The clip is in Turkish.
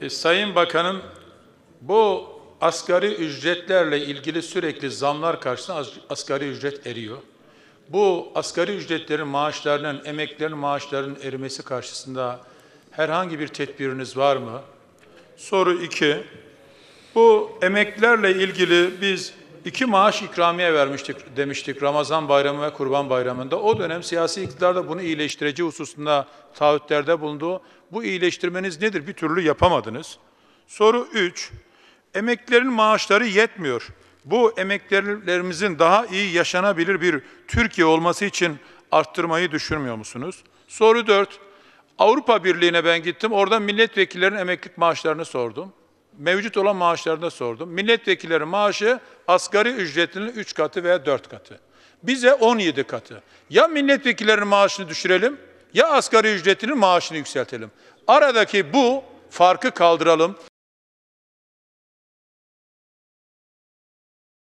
E, Sayın Bakanım, bu asgari ücretlerle ilgili sürekli zamlar karşısında asgari ücret eriyor. Bu asgari ücretlerin maaşlarının, emeklerin maaşlarının erimesi karşısında herhangi bir tedbiriniz var mı? Soru iki. Bu emeklerle ilgili biz iki maaş ikramiye vermiştik demiştik Ramazan bayramı ve kurban bayramında. O dönem siyasi iktidar da bunu iyileştirici hususunda taahhütlerde bulundu. Bu iyileştirmeniz nedir? Bir türlü yapamadınız. Soru 3. emeklerin maaşları yetmiyor. Bu emeklerimizin daha iyi yaşanabilir bir Türkiye olması için arttırmayı düşünmüyor musunuz? Soru 4. Avrupa Birliği'ne ben gittim. Orada milletvekillerin emeklilik maaşlarını sordum mevcut olan maaşlarında sordum. Milletvekilleri maaşı asgari ücretinin 3 katı veya 4 katı. Bize 17 katı. Ya milletvekillerinin maaşını düşürelim ya asgari ücretinin maaşını yükseltelim. Aradaki bu farkı kaldıralım.